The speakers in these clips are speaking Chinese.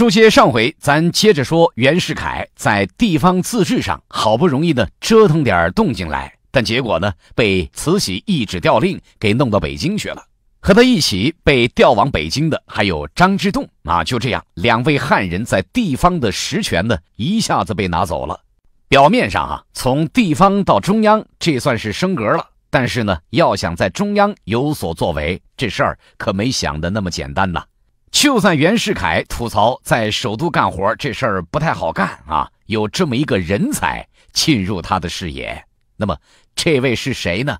说些上回，咱接着说。袁世凯在地方自治上好不容易的折腾点动静来，但结果呢，被慈禧一纸调令给弄到北京去了。和他一起被调往北京的还有张之洞。啊，就这样，两位汉人在地方的实权呢一下子被拿走了。表面上啊，从地方到中央，这算是升格了。但是呢，要想在中央有所作为，这事儿可没想的那么简单呐。就算袁世凯吐槽在首都干活这事儿不太好干啊，有这么一个人才进入他的视野，那么这位是谁呢？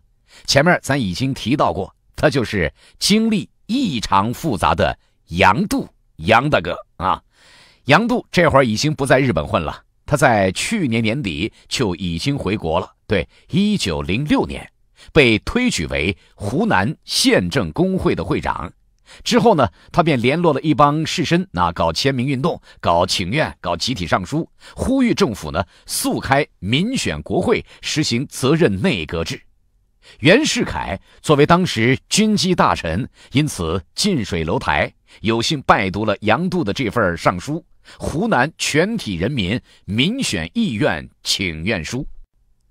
前面咱已经提到过，他就是经历异常复杂的杨度杨大哥啊。杨度这会儿已经不在日本混了，他在去年年底就已经回国了。对，一九零六年，被推举为湖南县政工会的会长。之后呢，他便联络了一帮士绅，那搞签名运动，搞请愿，搞集体上书，呼吁政府呢速开民选国会，实行责任内阁制。袁世凯作为当时军机大臣，因此近水楼台，有幸拜读了杨度的这份上书《湖南全体人民民选意愿请愿书》。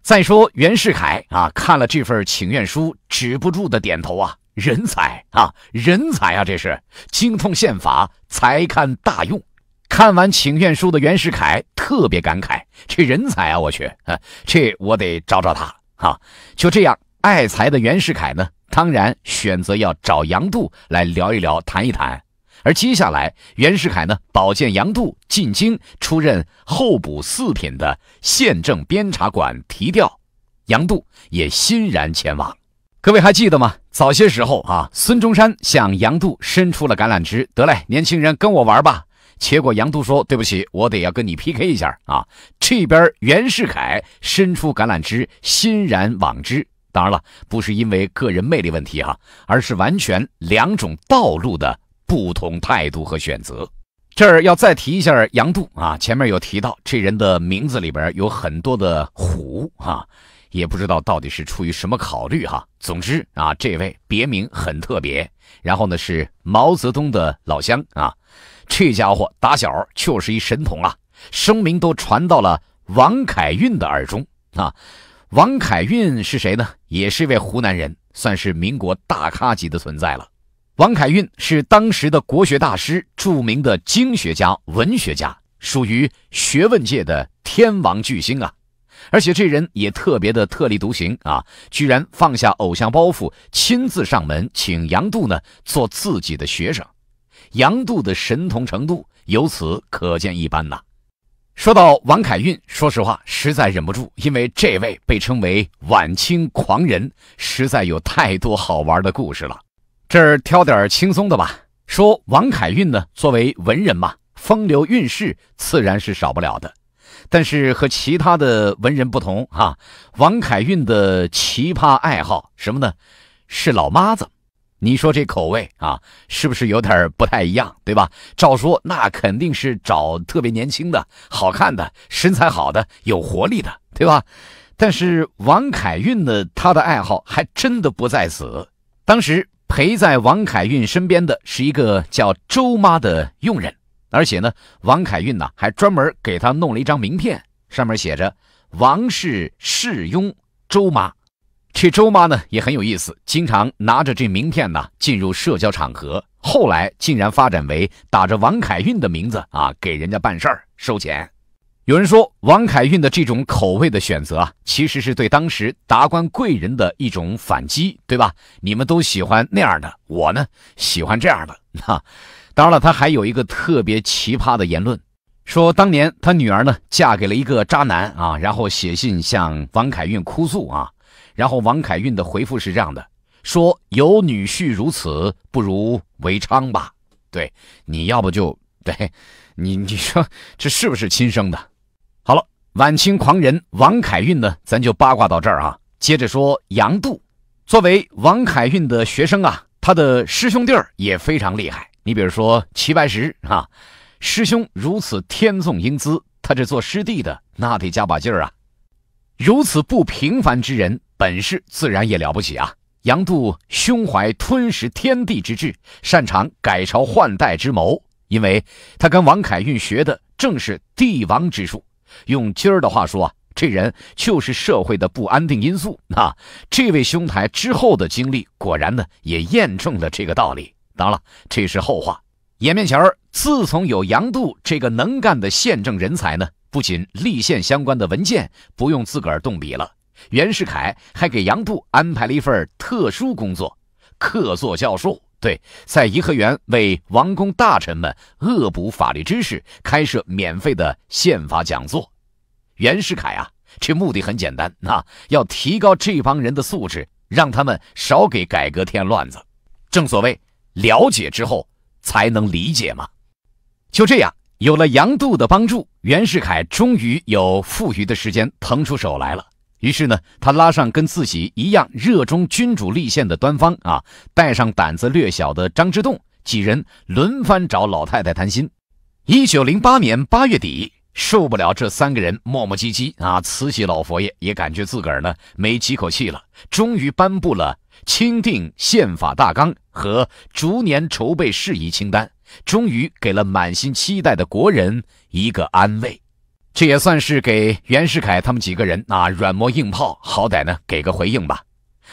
再说袁世凯啊，看了这份请愿书，止不住的点头啊。人才啊，人才啊！这是精通宪法，才堪大用。看完请愿书的袁世凯特别感慨：“这人才啊，我去，啊、这我得找找他啊！”就这样，爱才的袁世凯呢，当然选择要找杨度来聊一聊，谈一谈。而接下来，袁世凯呢，保荐杨度进京，出任候补四品的宪政编察馆提调，杨度也欣然前往。各位还记得吗？早些时候啊，孙中山向杨度伸出了橄榄枝，得嘞，年轻人跟我玩吧。结果杨度说：“对不起，我得要跟你 PK 一下啊。”这边袁世凯伸出橄榄枝，欣然往之。当然了，不是因为个人魅力问题哈，而是完全两种道路的不同态度和选择。这儿要再提一下杨度啊，前面有提到这人的名字里边有很多的“虎”啊。也不知道到底是出于什么考虑哈。总之啊，这位别名很特别。然后呢，是毛泽东的老乡啊。这家伙打小就是一神童啊，声名都传到了王凯运的耳中啊。王凯运是谁呢？也是一位湖南人，算是民国大咖级的存在了。王凯运是当时的国学大师，著名的经学家、文学家，属于学问界的天王巨星啊。而且这人也特别的特立独行啊，居然放下偶像包袱，亲自上门请杨度呢做自己的学生，杨度的神童程度由此可见一斑呐。说到王凯运，说实话实在忍不住，因为这位被称为晚清狂人，实在有太多好玩的故事了。这儿挑点轻松的吧，说王凯运呢，作为文人嘛，风流韵事自然是少不了的。但是和其他的文人不同哈，王凯运的奇葩爱好什么呢？是老妈子。你说这口味啊，是不是有点不太一样，对吧？照说那肯定是找特别年轻的、好看的、身材好的、有活力的，对吧？但是王凯运呢，他的爱好还真的不在此。当时陪在王凯运身边的是一个叫周妈的佣人。而且呢，王凯运呢还专门给他弄了一张名片，上面写着“王氏世庸周妈”。这周妈呢也很有意思，经常拿着这名片呢进入社交场合，后来竟然发展为打着王凯运的名字啊给人家办事儿收钱。有人说，王凯运的这种口味的选择啊，其实是对当时达官贵人的一种反击，对吧？你们都喜欢那样的，我呢喜欢这样的，哈。当然了，他还有一个特别奇葩的言论，说当年他女儿呢嫁给了一个渣男啊，然后写信向王凯运哭诉啊，然后王凯运的回复是这样的，说有女婿如此，不如为娼吧。对，你要不就对，你你说这是不是亲生的？好了，晚清狂人王凯运呢，咱就八卦到这儿啊。接着说杨度，作为王凯运的学生啊，他的师兄弟儿也非常厉害。你比如说齐白石啊，师兄如此天纵英姿，他这做师弟的那得加把劲儿啊。如此不平凡之人，本事自然也了不起啊。杨度胸怀吞食天地之志，擅长改朝换代之谋，因为他跟王凯运学的正是帝王之术。用今儿的话说啊，这人就是社会的不安定因素。那这位兄台之后的经历，果然呢也验证了这个道理。当然了，这是后话。眼面前儿，自从有杨度这个能干的宪政人才呢，不仅立宪相关的文件不用自个儿动笔了，袁世凯还给杨度安排了一份特殊工作，客座教授。对，在颐和园为王公大臣们恶补法律知识，开设免费的宪法讲座。袁世凯啊，这目的很简单，那要提高这帮人的素质，让他们少给改革添乱子。正所谓。了解之后才能理解嘛，就这样，有了杨度的帮助，袁世凯终于有富余的时间腾出手来了。于是呢，他拉上跟自己一样热衷君主立宪的端方啊，带上胆子略小的张之洞，几人轮番找老太太谈心。一九零八年八月底，受不了这三个人磨磨唧唧啊，慈禧老佛爷也感觉自个儿呢没几口气了，终于颁布了。钦定宪法大纲和逐年筹备事宜清单，终于给了满心期待的国人一个安慰，这也算是给袁世凯他们几个人啊软磨硬泡，好歹呢给个回应吧。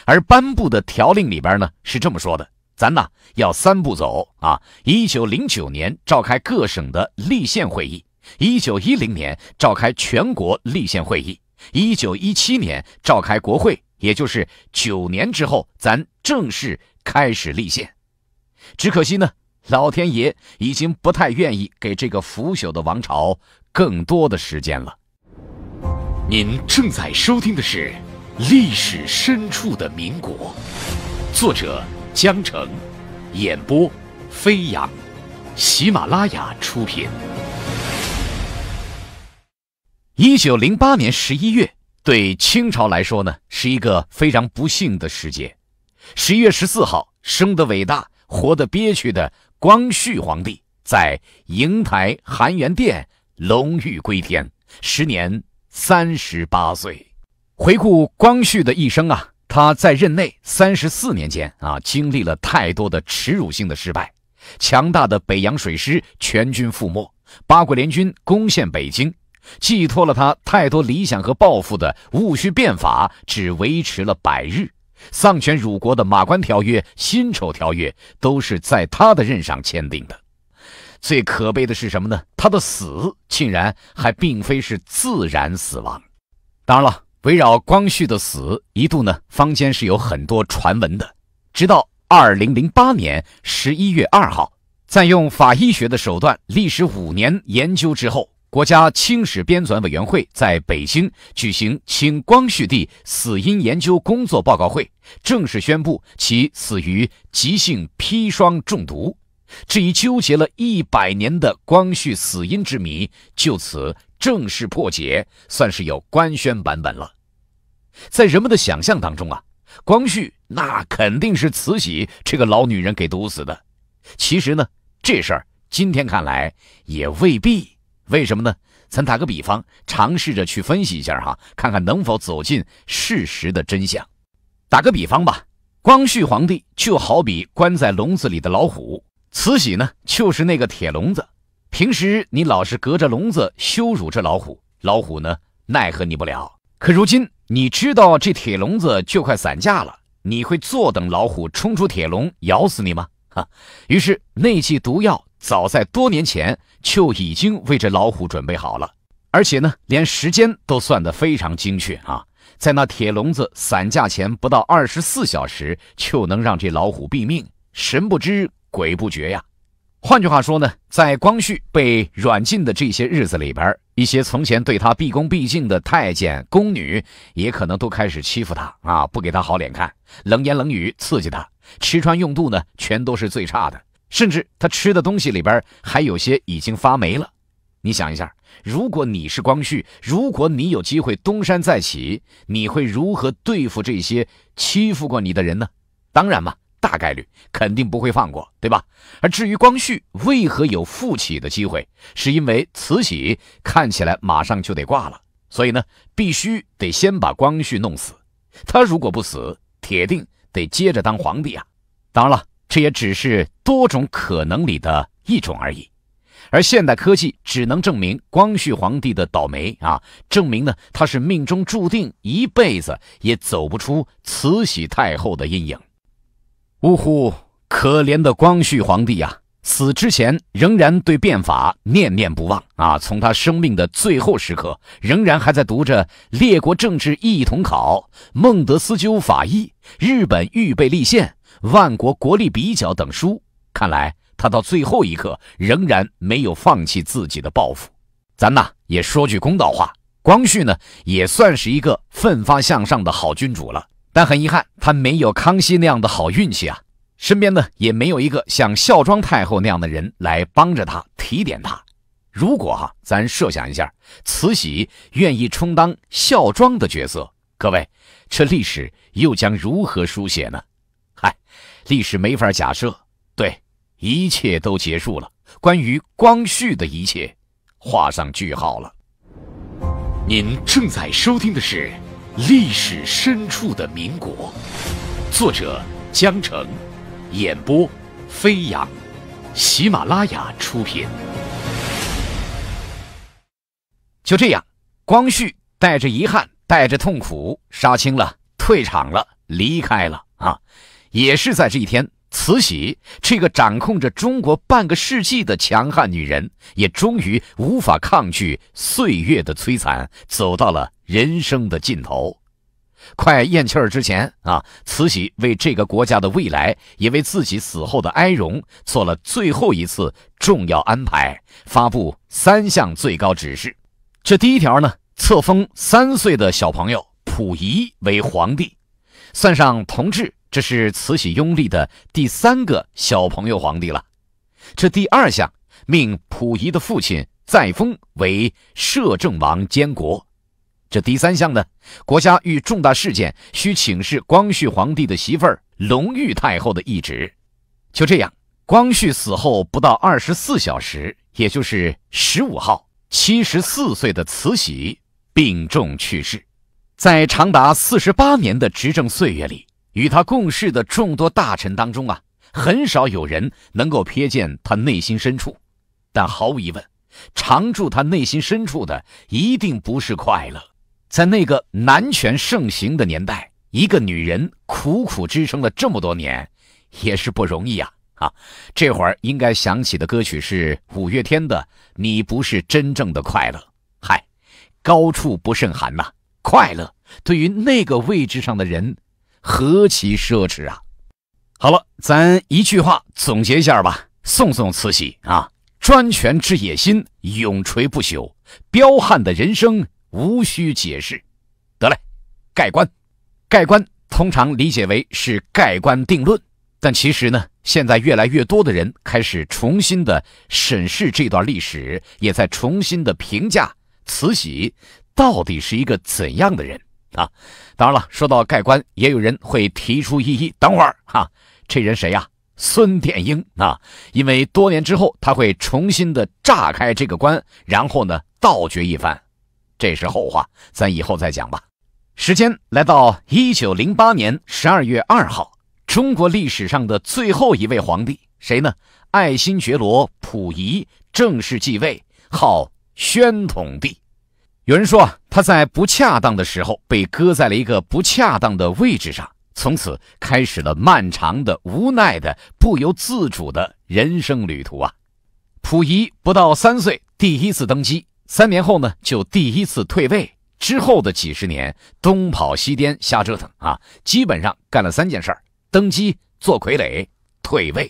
而颁布的条令里边呢是这么说的：咱呢要三步走啊，一九零九年召开各省的立宪会议，一九一零年召开全国立宪会议，一九一七年召开国会。也就是九年之后，咱正式开始立宪。只可惜呢，老天爷已经不太愿意给这个腐朽的王朝更多的时间了。您正在收听的是《历史深处的民国》，作者江城，演播飞扬，喜马拉雅出品。一九零八年十一月。对清朝来说呢，是一个非常不幸的时节。十一月十四号，生的伟大，活得憋屈的光绪皇帝在瀛台含元殿龙驭归天，时年三十八岁。回顾光绪的一生啊，他在任内三十四年间啊，经历了太多的耻辱性的失败，强大的北洋水师全军覆没，八国联军攻陷北京。寄托了他太多理想和抱负的戊戌变法只维持了百日，丧权辱国的《马关条约》《辛丑条约》都是在他的任上签订的。最可悲的是什么呢？他的死竟然还并非是自然死亡。当然了，围绕光绪的死，一度呢，坊间是有很多传闻的。直到二零零八年十一月二号，在用法医学的手段，历时五年研究之后。国家清史编纂委员会在北京举行清光绪帝死因研究工作报告会，正式宣布其死于急性砒霜中毒。这一纠结了一百年的光绪死因之谜，就此正式破解，算是有官宣版本了。在人们的想象当中啊，光绪那肯定是慈禧这个老女人给毒死的。其实呢，这事儿今天看来也未必。为什么呢？咱打个比方，尝试着去分析一下哈，看看能否走进事实的真相。打个比方吧，光绪皇帝就好比关在笼子里的老虎，慈禧呢就是那个铁笼子。平时你老是隔着笼子羞辱这老虎，老虎呢奈何你不了。可如今你知道这铁笼子就快散架了，你会坐等老虎冲出铁笼咬死你吗？哈，于是内剂毒药。早在多年前就已经为这老虎准备好了，而且呢，连时间都算得非常精确啊！在那铁笼子散架前不到二十四小时，就能让这老虎毙命，神不知鬼不觉呀。换句话说呢，在光绪被软禁的这些日子里边，一些从前对他毕恭毕敬的太监、宫女，也可能都开始欺负他啊，不给他好脸看，冷言冷语刺激他，吃穿用度呢，全都是最差的。甚至他吃的东西里边还有些已经发霉了。你想一下，如果你是光绪，如果你有机会东山再起，你会如何对付这些欺负过你的人呢？当然嘛，大概率肯定不会放过，对吧？而至于光绪为何有复起的机会，是因为慈禧看起来马上就得挂了，所以呢，必须得先把光绪弄死。他如果不死，铁定得接着当皇帝啊！当然了。这也只是多种可能里的一种而已，而现代科技只能证明光绪皇帝的倒霉啊！证明呢，他是命中注定一辈子也走不出慈禧太后的阴影。呜呼，可怜的光绪皇帝呀，死之前仍然对变法念念不忘啊！从他生命的最后时刻，仍然还在读着《列国政治异同考》《孟德斯鸠法医》《日本预备立宪》。万国国力比较等书，看来他到最后一刻仍然没有放弃自己的抱负。咱呐也说句公道话，光绪呢也算是一个奋发向上的好君主了。但很遗憾，他没有康熙那样的好运气啊，身边呢也没有一个像孝庄太后那样的人来帮着他提点他。如果哈，咱设想一下，慈禧愿意充当孝庄的角色，各位，这历史又将如何书写呢？历史没法假设，对，一切都结束了。关于光绪的一切，画上句号了。您正在收听的是《历史深处的民国》，作者江城，演播飞扬，喜马拉雅出品。就这样，光绪带着遗憾，带着痛苦，杀青了，退场了，离开了啊。也是在这一天，慈禧这个掌控着中国半个世纪的强悍女人，也终于无法抗拒岁月的摧残，走到了人生的尽头。快咽气儿之前啊，慈禧为这个国家的未来，也为自己死后的哀荣做了最后一次重要安排，发布三项最高指示。这第一条呢，册封三岁的小朋友溥仪为皇帝，算上同治。这是慈禧拥立的第三个小朋友皇帝了。这第二项，命溥仪的父亲载沣为摄政王监国。这第三项呢，国家遇重大事件需请示光绪皇帝的媳妇儿隆裕太后的懿旨。就这样，光绪死后不到二十四小时，也就是十五号，七十四岁的慈禧病重去世。在长达四十八年的执政岁月里。与他共事的众多大臣当中啊，很少有人能够瞥见他内心深处。但毫无疑问，常驻他内心深处的一定不是快乐。在那个男权盛行的年代，一个女人苦苦支撑了这么多年，也是不容易啊！啊，这会儿应该想起的歌曲是五月天的《你不是真正的快乐》。嗨，高处不胜寒呐！快乐对于那个位置上的人。何其奢侈啊！好了，咱一句话总结一下吧，送送慈禧啊，专权之野心永垂不朽，彪悍的人生无需解释。得嘞，盖棺。盖棺通常理解为是盖棺定论，但其实呢，现在越来越多的人开始重新的审视这段历史，也在重新的评价慈禧到底是一个怎样的人。啊，当然了，说到盖棺，也有人会提出异议。等会儿哈，这人谁呀？孙殿英啊，因为多年之后他会重新的炸开这个棺，然后呢盗掘一番，这是后话，咱以后再讲吧。时间来到一九零八年十二月二号，中国历史上的最后一位皇帝谁呢？爱新觉罗溥仪正式继位，号宣统帝。有人说啊，他在不恰当的时候被搁在了一个不恰当的位置上，从此开始了漫长的、无奈的、不由自主的人生旅途啊。溥仪不到三岁第一次登基，三年后呢就第一次退位，之后的几十年东跑西颠瞎折腾啊，基本上干了三件事：登基做傀儡，退位。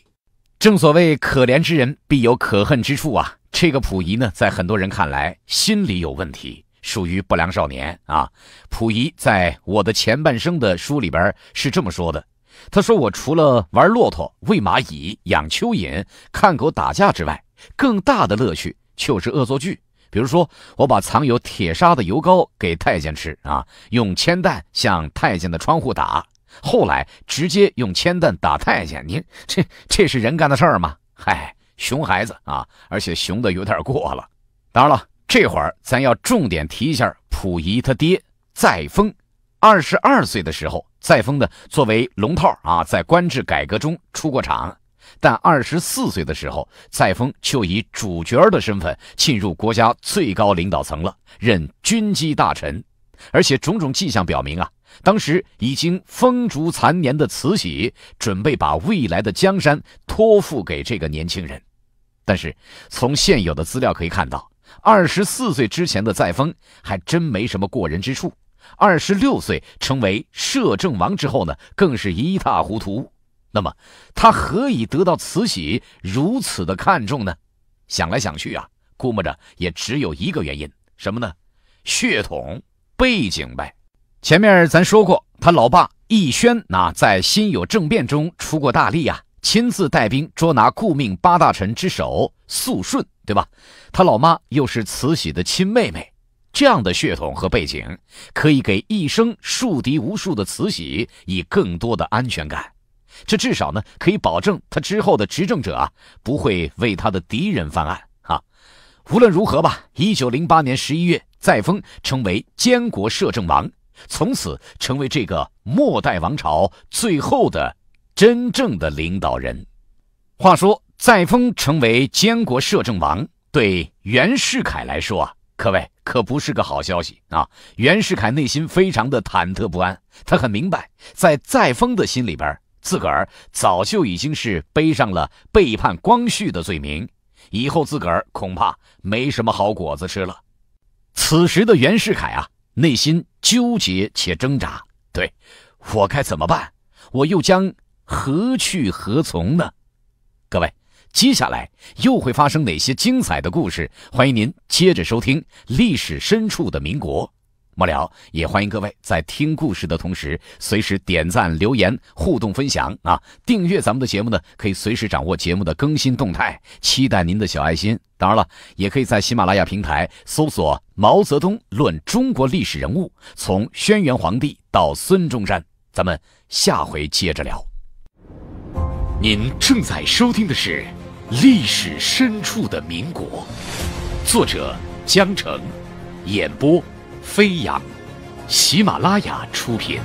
正所谓可怜之人必有可恨之处啊，这个溥仪呢，在很多人看来心里有问题。属于不良少年啊！溥仪在我的前半生的书里边是这么说的，他说我除了玩骆驼、喂蚂蚁、养蚯蚓、看狗打架之外，更大的乐趣就是恶作剧。比如说，我把藏有铁砂的油膏给太监吃啊，用铅弹向太监的窗户打，后来直接用铅弹打太监。您这这是人干的事儿吗？嗨，熊孩子啊，而且熊的有点过了。当然了。这会儿咱要重点提一下溥仪他爹载沣。二十二岁的时候，载沣呢作为龙套啊，在官制改革中出过场。但二十四岁的时候，载沣就以主角儿的身份进入国家最高领导层了，任军机大臣。而且种种迹象表明啊，当时已经风烛残年的慈禧准备把未来的江山托付给这个年轻人。但是从现有的资料可以看到。二十四岁之前的载沣还真没什么过人之处，二十六岁成为摄政王之后呢，更是一塌糊涂。那么他何以得到慈禧如此的看重呢？想来想去啊，估摸着也只有一个原因，什么呢？血统背景呗。前面咱说过，他老爸奕轩呐，在辛酉政变中出过大力呀。亲自带兵捉拿顾命八大臣之首肃顺，对吧？他老妈又是慈禧的亲妹妹，这样的血统和背景，可以给一生树敌无数的慈禧以更多的安全感。这至少呢，可以保证他之后的执政者啊，不会为他的敌人翻案啊。无论如何吧，一九零八年十一月，载沣成为监国摄政王，从此成为这个末代王朝最后的。真正的领导人，话说载沣成为监国摄政王，对袁世凯来说啊，可谓可不是个好消息啊！袁世凯内心非常的忐忑不安，他很明白，在载沣的心里边，自个儿早就已经是背上了背叛光绪的罪名，以后自个儿恐怕没什么好果子吃了。此时的袁世凯啊，内心纠结且挣扎，对我该怎么办？我又将。何去何从呢？各位，接下来又会发生哪些精彩的故事？欢迎您接着收听《历史深处的民国》。末了，也欢迎各位在听故事的同时，随时点赞、留言、互动、分享啊！订阅咱们的节目呢，可以随时掌握节目的更新动态。期待您的小爱心。当然了，也可以在喜马拉雅平台搜索《毛泽东论中国历史人物：从轩辕皇帝到孙中山》。咱们下回接着聊。您正在收听的是《历史深处的民国》，作者江城，演播飞扬，喜马拉雅出品。